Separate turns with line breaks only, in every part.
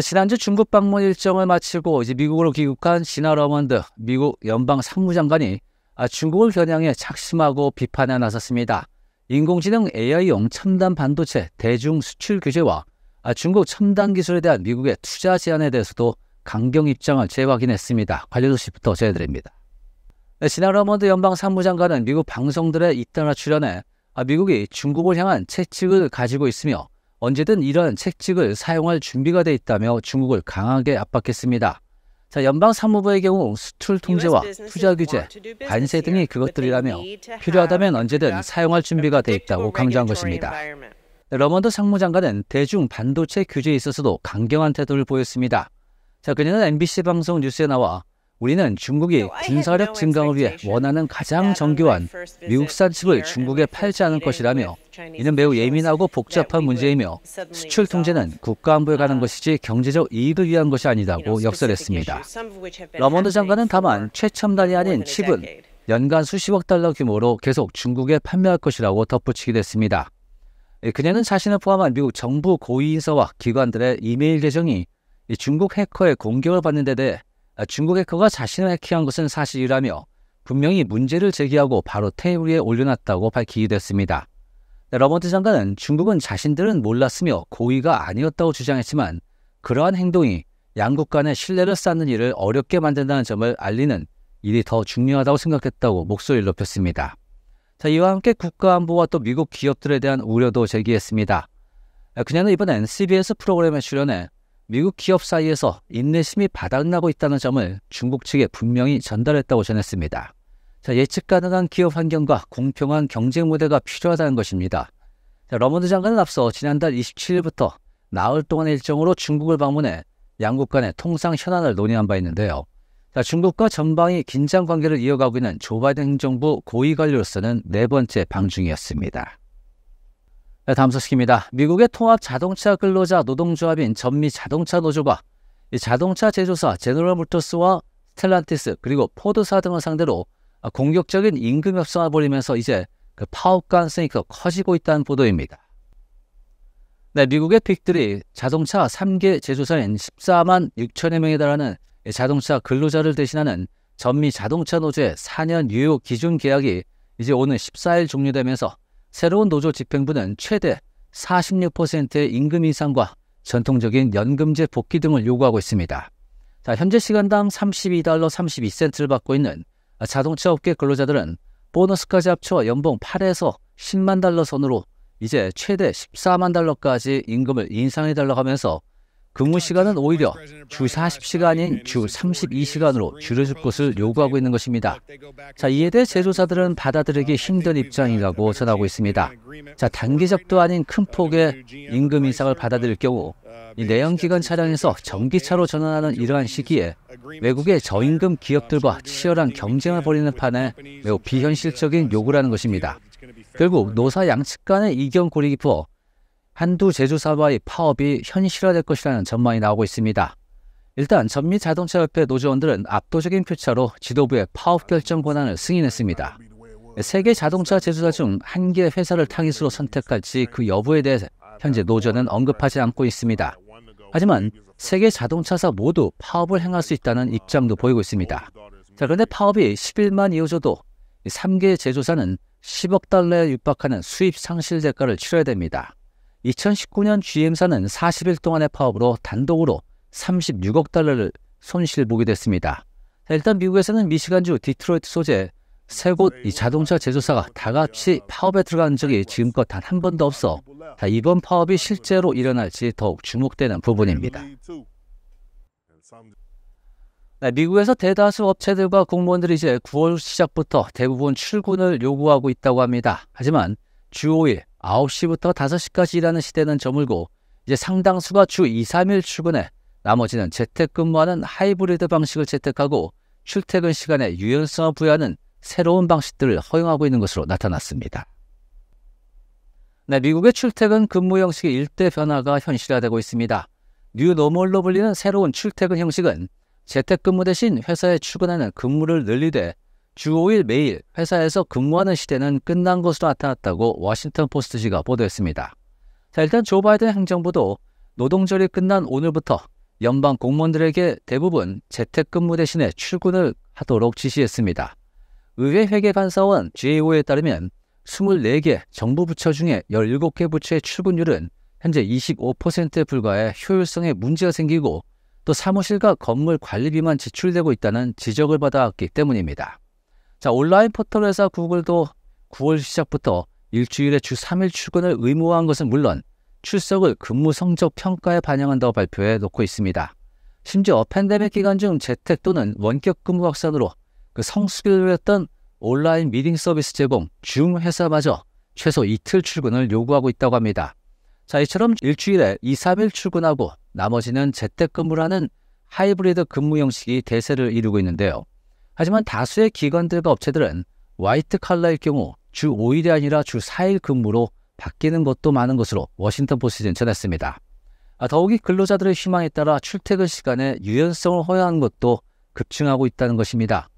지난주 중국 방문 일정을 마치고 이제 미국으로 귀국한 진나 러먼드 미국 연방 상무장관이 아, 중국을 겨냥해 작심하고 비판에 나섰습니다. 인공지능 AI 용 첨단 반도체 대중 수출 규제와 아, 중국 첨단 기술에 대한 미국의 투자 제한에 대해서도 강경 입장을 재확인했습니다. 관련 소식부터 전해드립니다. 네, 진나 러먼드 연방 상무장관은 미국 방송들의 잇따라 출연해 아, 미국이 중국을 향한 채찍을 가지고 있으며 언제든 이런 책칙을 사용할 준비가 돼 있다며 중국을 강하게 압박했습니다. 자, 연방 사무부의 경우 수출 통제와 투자 규제, 관세 등이 그것들이라며 필요하다면 언제든 사용할 준비가 돼 있다고 강조한 것입니다. 네, 러먼드 상무장관은 대중 반도체 규제에 있어서도 강경한 태도를 보였습니다. 자, 그녀는 MBC 방송 뉴스에 나와 우리는 중국이 군사력 증강을 위해 원하는 가장 정교한 미국산 칩을 중국에 팔지 않을 것이라며 이는 매우 예민하고 복잡한 문제이며 수출 통제는 국가 안보에 관한 아, 것이지 경제적 이익을 위한 것이 아니다고 역설했습니다. 러먼드 장관은 다만 최첨단이 아닌 칩은 연간 수십억 달러 규모로 계속 중국에 판매할 것이라고 덧붙이기도 했습니다. 예, 그녀는 자신을 포함한 미국 정부 고위인사와 기관들의 이메일 계정이 중국 해커의 공격을 받는 데 대해 아, 중국 해커가 자신을 해킹한 것은 사실이라며 분명히 문제를 제기하고 바로 테이블 위에 올려놨다고 밝히기도 했습니다. 네, 러버트 장관은 중국은 자신들은 몰랐으며 고의가 아니었다고 주장했지만 그러한 행동이 양국 간의 신뢰를 쌓는 일을 어렵게 만든다는 점을 알리는 일이 더 중요하다고 생각했다고 목소리를 높였습니다. 자, 이와 함께 국가안보와 또 미국 기업들에 대한 우려도 제기했습니다. 아, 그녀는 이번엔 CBS 프로그램에 출연해 미국 기업 사이에서 인내심이 바닥나고 있다는 점을 중국 측에 분명히 전달했다고 전했습니다. 자, 예측 가능한 기업 환경과 공평한 경쟁 무대가 필요하다는 것입니다. 자, 러먼드 장관은 앞서 지난달 27일부터 나흘 동안 일정으로 중국을 방문해 양국 간의 통상 현안을 논의한 바 있는데요. 자, 중국과 전방위 긴장 관계를 이어가고 있는 조 바이든 행정부 고위 관료로서는 네 번째 방중이었습니다. 네, 다음 소식입니다. 미국의 통합 자동차 근로자 노동조합인 전미 자동차 노조가 자동차 제조사 제너럴 모터스와 스텔란티스 그리고 포드사 등을 상대로 공격적인 임금 협상을 벌이면서 이제 그 파업 가능성이더 커지고 있다는 보도입니다. 네, 미국의 빅들이 자동차 3개 제조사인 14만 6천여 명에 달하는 자동차 근로자를 대신하는 전미 자동차 노조의 4년 유효 기준 계약이 이제 오는 14일 종료되면서 새로운 노조 집행부는 최대 46%의 임금 인상과 전통적인 연금제 복귀 등을 요구하고 있습니다. 자, 현재 시간당 32달러 32센트를 받고 있는 자동차 업계 근로자들은 보너스까지 합쳐 연봉 8에서 10만 달러 선으로 이제 최대 14만 달러까지 임금을 인상해달라고 하면서 근무 시간은 오히려 주 40시간인 주 32시간으로 줄여줄 것을 요구하고 있는 것입니다. 자, 이에 대해 제조사들은 받아들이기 힘든 입장이라고 전하고 있습니다. 자, 단기적도 아닌 큰 폭의 임금 인상을 받아들일 경우 이 내연기관 차량에서 전기차로 전환하는 이러한 시기에 외국의 저임금 기업들과 치열한 경쟁을 벌이는 판에 매우 비현실적인 요구라는 것입니다. 결국 노사 양측 간의 이견 고리 깊어 한두 제조사와의 파업이 현실화될 것이라는 전망이 나오고 있습니다. 일단 전미 자동차협회 노조원들은 압도적인 표차로 지도부의 파업 결정 권한을 승인했습니다. 세계 자동차 제조사 중 한개의 회사를 타깃으로 선택할지 그 여부에 대해 현재 노조는 언급하지 않고 있습니다. 하지만 세계 자동차사 모두 파업을 행할 수 있다는 입장도 보이고 있습니다. 자, 그런데 파업이 10일만 이어져도 3개 의 제조사는 10억 달러에 육박하는 수입 상실 대가를 치러야 됩니다. 2019년 GM사는 40일 동안의 파업으로 단독으로 36억 달러를 손실 보게 됐습니다. 일단 미국에서는 미시간주 디트로이트 소재 세곳 자동차 제조사가 다 같이 파업에 들어간 적이 지금껏 단 한 번도 없어 이번 파업이 실제로 일어날지 더욱 주목되는 부분입니다. 네, 미국에서 대다수 업체들과 공무원들이 이제 9월 시작부터 대부분 출근을 요구하고 있다고 합니다. 하지만 주 5일 9시부터 5시까지 일하는 시대는 저물고 이제 상당수가 주 2, 3일 출근해 나머지는 재택근무하는 하이브리드 방식을 채택하고 출퇴근 시간에 유연성을 부여하는 새로운 방식들을 허용하고 있는 것으로 나타났습니다. 네, 미국의 출퇴근 근무 형식의 일대 변화가 현실화되고 있습니다. 뉴노멀로 불리는 새로운 출퇴근 형식은 재택근무 대신 회사에 출근하는 근무를 늘리되 주 5일 매일 회사에서 근무하는 시대는 끝난 것으로 나타났다고 워싱턴 포스트지가 보도했습니다. 자, 일단 조 바이든 행정부도 노동절이 끝난 오늘부터 연방 공무원들에게 대부분 재택근무 대신에 출근을 하도록 지시했습니다. 의회 회계 관사원 GAO에 따르면 24개 정부 부처 중에 17개 부처의 출근율은 현재 25%에 불과해 효율성에 문제가 생기고 또 사무실과 건물 관리비만 지출되고 있다는 지적을 받아왔기 때문입니다. 자, 온라인 포털 회사 구글도 9월 시작부터 일주일에 주 3일 출근을 의무화한 것은 물론 출석을 근무 성적 평가에 반영한다고 발표해 놓고 있습니다. 심지어 팬데믹 기간 중 재택 또는 원격 근무 확산으로 그 성수기를 했던 온라인 미팅 서비스 제공 중 회사마저 최소 이틀 출근을 요구하고 있다고 합니다. 자, 이처럼 일주일에 2, 3일 출근하고 나머지는 재택 근무라는 하이브리드 근무 형식이 대세를 이루고 있는데요. 하지만 다수의 기관들과 업체들은 화이트 칼라일 경우 주 5일이 아니라 주 4일 근무로 바뀌는 것도 많은 것으로 워싱턴 포스트는 전했습니다. 아, 더욱이 근로자들의 희망에 따라 출퇴근 시간에 유연성을 허용하는 것도 급증하고 있다는 것입니다.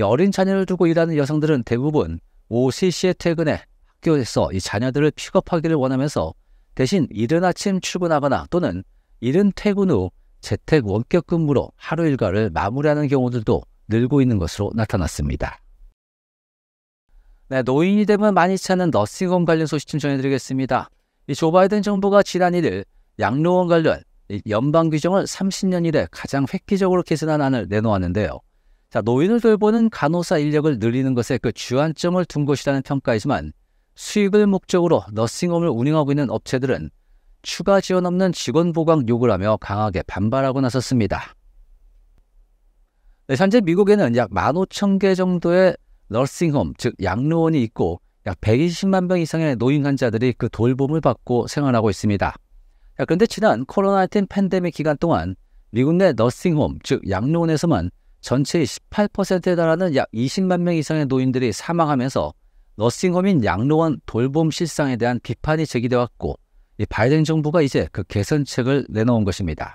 어린 자녀를 두고 일하는 여성들은 대부분 오후 3시에 퇴근해 학교에서 이 자녀들을 픽업하기를 원하면서 대신 이른 아침 출근하거나 또는 이른 퇴근 후 재택 원격 근무로 하루 일과를 마무리하는 경우들도 늘고 있는 것으로 나타났습니다. 네, 노인이 되면 많이 찾는 너싱홈 관련 소식 좀 전해드리겠습니다. 이조 바이든 정부가 지난 1일 양로원 관련 연방 규정을 30년 이래 가장 획기적으로 개선한 안을 내놓았는데요. 자, 노인을 돌보는 간호사 인력을 늘리는 것에 그 주안점을 둔 것이라는 평가이지만 수익을 목적으로 너싱홈을 운영하고 있는 업체들은 추가 지원 없는 직원 보강 요구라며 강하게 반발하고 나섰습니다. 네, 현재 미국에는 약 15,000개 정도의 러싱홈즉 양로원이 있고 약 120만 명 이상의 노인 환자들이 그 돌봄을 받고 생활하고 있습니다. 자, 그런데 지난 코로나19 팬데믹 기간 동안 미국 내러싱홈즉 양로원에서만 전체의 18%에 달하는 약 20만 명 이상의 노인들이 사망하면서 러싱홈인 양로원 돌봄 실상에 대한 비판이 제기되었고 이 바이든 정부가 이제 그 개선책을 내놓은 것입니다.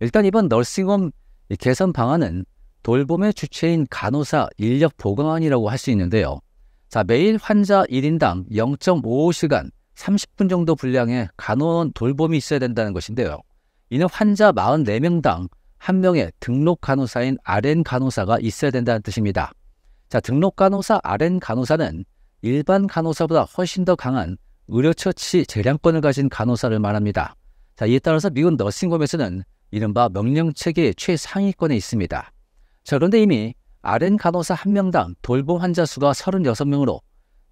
일단 이번 러싱홈 개선 방안은 돌봄의 주체인 간호사 인력 보강안이라고할 수 있는데요. 자, 매일 환자 1인당 0.55시간 30분 정도 분량의 간호원 돌봄이 있어야 된다는 것인데요. 이는 환자 44명당 1명의 등록 간호사인 RN 간호사가 있어야 된다는 뜻입니다. 자, 등록 간호사 RN 간호사는 일반 간호사보다 훨씬 더 강한 의료처치 재량권을 가진 간호사를 말합니다. 자, 이에 따라서 미국 너싱홈에서는 이른바 명령체계의 최상위권에 있습니다. 자, 그런데 이미 아렌 간호사 한명당 돌봄 환자 수가 36명으로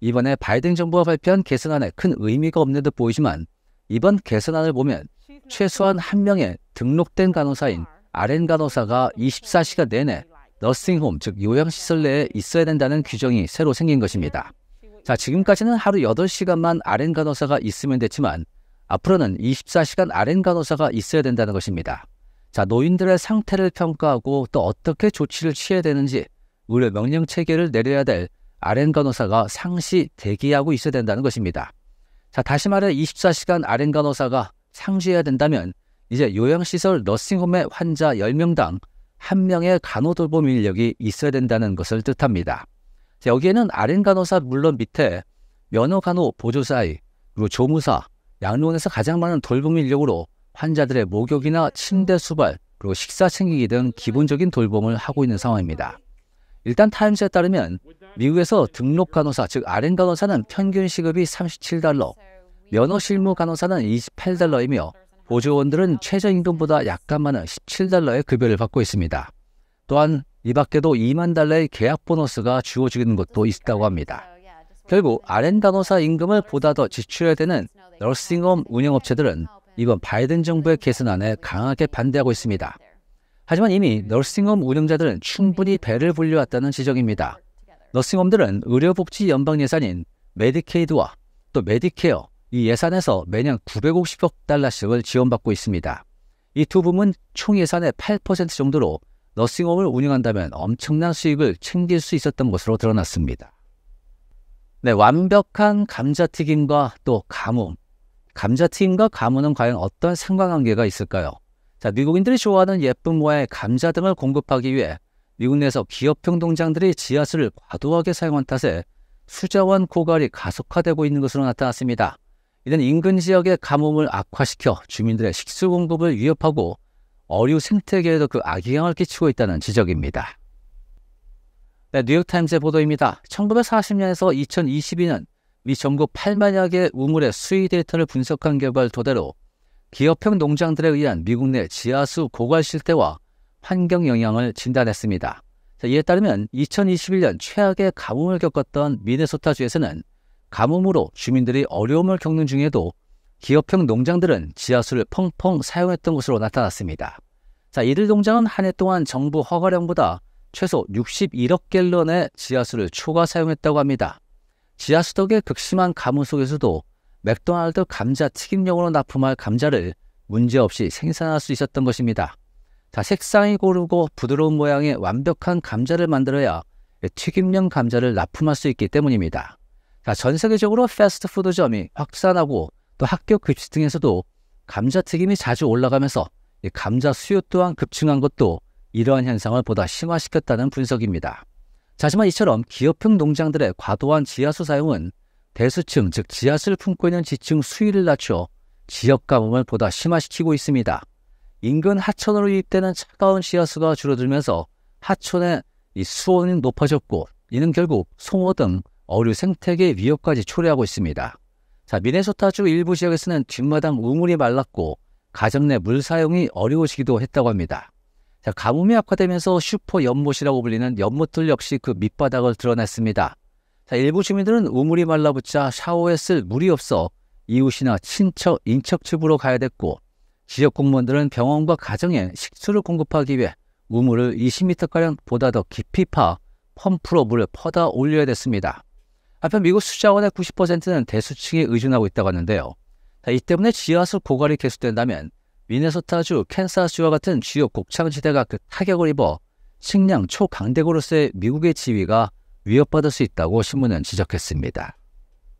이번에 바이든 정부가 발표한 개선안에 큰 의미가 없는 듯 보이지만 이번 개선안을 보면 최소한 한명의 등록된 간호사인 아렌 간호사가 24시간 내내 러싱홈즉 요양시설 내에 있어야 된다는 규정이 새로 생긴 것입니다. 자 지금까지는 하루 8시간만 아렌 간호사가 있으면 됐지만 앞으로는 24시간 아렌 간호사가 있어야 된다는 것입니다. 자, 노인들의 상태를 평가하고 또 어떻게 조치를 취해야 되는지 의료 명령 체계를 내려야 될 아렌 간호사가 상시 대기하고 있어야 된다는 것입니다. 자, 다시 말해 24시간 아렌 간호사가 상주해야 된다면 이제 요양시설 러싱홈의 환자 10명당 1명의 간호돌봄 인력이 있어야 된다는 것을 뜻합니다. 자, 여기에는 아렌 간호사 물론 밑에 면허 간호 보조사이, 그리고 조무사, 양로원에서 가장 많은 돌봄 인력으로 환자들의 목욕이나 음. 침대 수발, 그리고 식사 챙기기 등 음. 기본적인 돌봄을 하고 있는 상황입니다. 일단 타임스에 따르면 미국에서 등록 간호사, 즉 RN 간호사는 평균 시급이 37달러, 면허 실무 간호사는 28달러이며 보조원들은 최저임금보다 약간 많은 17달러의 급여를 받고 있습니다. 또한 이 밖에도 2만 달러의 계약 보너스가 주어지는 것도 있다고 합니다. 결국 RN 간호사 임금을 보다 더 지출해야 되는 너싱홈 운영업체들은 이번 바이든 정부의 개선안에 강하게 반대하고 있습니다. 하지만 이미 너싱홈 운영자들은 충분히 배를 불려왔다는 지적입니다. 너싱홈들은 의료복지 연방예산인 메디케이드와 또 메디케어 이 예산에서 매년 950억 달러씩을 지원받고 있습니다. 이 두 부문 총 예산의 8% 정도로 너싱홈을 운영한다면 엄청난 수익을 챙길 수 있었던 것으로 드러났습니다. 네, 완벽한 감자튀김과 또 가뭄, 감자튀김과 가무은 과연 어떤 상관관계가 있을까요? 자, 미국인들이 좋아하는 예쁜 모양의 감자 등을 공급하기 위해 미국 내에서 기업형 농장들이 지하수를 과도하게 사용한 탓에 수자원 고갈이 가속화되고 있는 것으로 나타났습니다. 이는 인근 지역의 가뭄을 악화시켜 주민들의 식수 공급을 위협하고 어류 생태계에도 그 악영향을 끼치고 있다는 지적입니다. 네, 뉴욕타임스의 보도입니다. 1940년에서 2022년 미 전국 8만여개 우물의 수위 데이터를 분석한 결과를 토대로 기업형 농장들에 의한 미국 내 지하수 고갈 실태와 환경 영향을 진단했습니다. 자, 이에 따르면 2021년 최악의 가뭄을 겪었던 미네소타주에서는 가뭄으로 주민들이 어려움을 겪는 중에도 기업형 농장들은 지하수를 펑펑 사용했던 것으로 나타났습니다. 자, 이들 농장은 한 해 동안 정부 허가량보다 최소 61억 갤런의 지하수를 초과 사용했다고 합니다. 지하수덕의 극심한 가뭄 속에서도 맥도날드 감자 튀김용으로 납품할 감자를 문제없이 생산할 수 있었던 것입니다. 다 색상이 고르고 부드러운 모양의 완벽한 감자를 만들어야 튀김용 감자를 납품할 수 있기 때문입니다. 자, 전 세계적으로 패스트푸드점이 확산하고 또 학교 급식 등에서도 감자튀김이 자주 올라가면서 감자 수요 또한 급증한 것도 이러한 현상을 보다 심화시켰다는 분석입니다. 하지만 이처럼 기업형 농장들의 과도한 지하수 사용은 대수층 즉 지하수를 품고 있는 지층 수위를 낮춰 지역 가뭄을 보다 심화시키고 있습니다. 인근 하천으로 유입되는 차가운 지하수가 줄어들면서 하천의 이 수온이 높아졌고 이는 결국 송어 등 어류 생태계 의 위협까지 초래하고 있습니다. 자, 미네소타주 일부 지역에서는 뒷마당 우물이 말랐고 가정 내 물 사용이 어려워지기도 했다고 합니다. 자, 가뭄이 악화되면서 슈퍼 연못이라고 불리는 연못들 역시 그 밑바닥을 드러냈습니다. 자, 일부 주민들은 우물이 말라붙자 샤워에 쓸 물이 없어 이웃이나 친척, 인척집으로 가야 됐고 지역 공무원들은 병원과 가정에 식수를 공급하기 위해 우물을 20m가량 보다 더 깊이 파 펌프로 물을 퍼다 올려야 됐습니다. 앞에 미국 수자원의 90%는 대수층에 의존하고 있다고 하는데요. 자, 이 때문에 지하수 고갈이 계속된다면 미네소타주, 캔사주와 같은 주요 곡창지대가 그 타격을 입어 식량 초강대국으로서의 미국의 지위가 위협받을 수 있다고 신문은 지적했습니다.